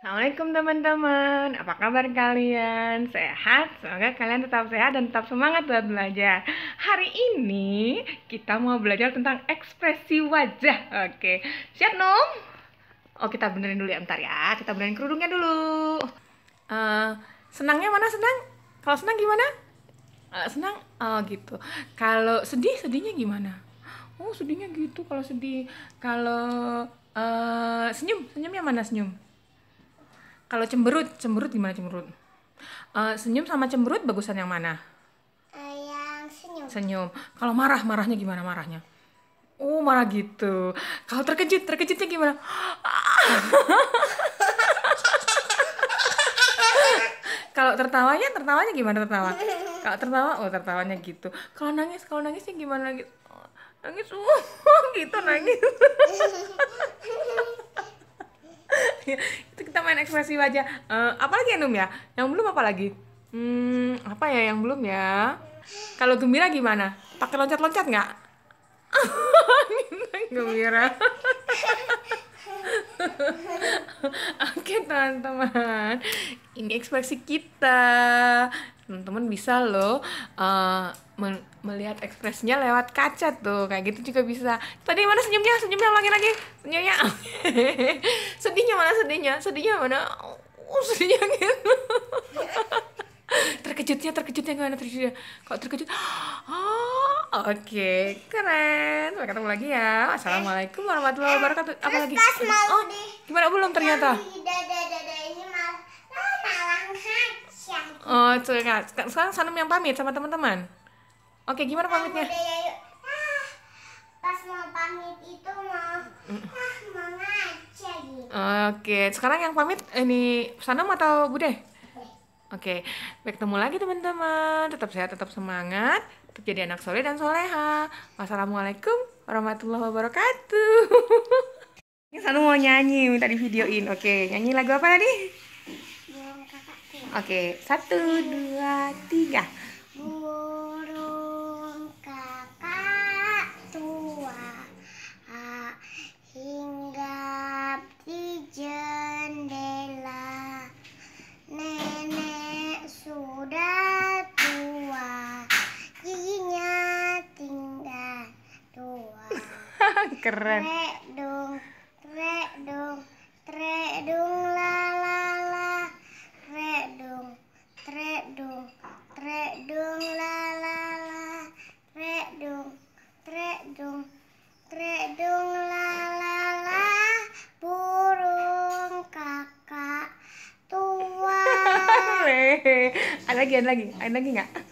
Assalamualaikum teman-teman, apa kabar kalian? Sehat? Semoga kalian tetap sehat dan tetap semangat buat belajar Hari ini kita mau belajar tentang ekspresi wajah Oke, siap nom? Oh kita benerin dulu ya, bentar ya Kita benerin kerudungnya dulu uh, Senangnya mana senang? Kalau senang gimana? Uh, senang? Oh gitu Kalau sedih, sedihnya gimana? Oh sedihnya gitu kalau sedih Kalau uh, senyum, senyumnya mana senyum? Kalau cemberut, cemberut gimana cemberut? Uh, senyum sama cemberut bagusan yang mana? Eh, yang senyum. Senyum. Kalau marah, marahnya gimana marahnya? Oh, marah gitu. Kalau terkejut, terkejutnya gimana? Kalau tertawanya, tertawanya gimana tertawa? Kalau tertawa, oh tertawanya gitu. Kalau nangis, kalau nangisnya gimana lagi? Oh, nangis, uh, gitu nangis. Iya, main ekspresi wajah. Uh, apalagi yang belum ya? Yang belum apa lagi? Hmm, apa ya yang belum ya? Kalau gembira gimana? Pakai loncat-loncat nggak? gembira. Oke teman-teman, ini ekspresi kita. Teman-teman bisa loh uh, melihat ekspresinya lewat kaca tuh kayak gitu juga bisa tadi mana senyumnya senyumnya lagi lagi senyumnya sedihnya mana sedihnya sedihnya mana oh sedihnya gitu terkejutnya terkejutnya gimana terkejutnya kok terkejut oh oke okay. keren sampai ketemu lagi ya assalamualaikum warahmatullahi eh, wabarakatuh eh, apa lagi oh gimana belum ternyata ya. Oh, kan. sekarang Sanum yang pamit sama teman-teman. Oke, gimana pamitnya? Ah, pas mau pamit itu mau ah, mau gitu. Oke, sekarang yang pamit eh, ini Sanem atau Bude? Oke, ketemu lagi teman-teman. Tetap sehat, tetap semangat, tetap jadi anak soleh dan soleha. Wassalamualaikum warahmatullahi wabarakatuh. Ini Sanu mau nyanyi, minta di videoin. Oke, nyanyi lagu apa tadi? Oke, satu, dua, tiga. Keren. dong redung, dong la la la. Redung, redung, redung la la la. dong, redung, dong la la la. Burung kakak tua. ada lagi, ada lagi, ada lagi nggak?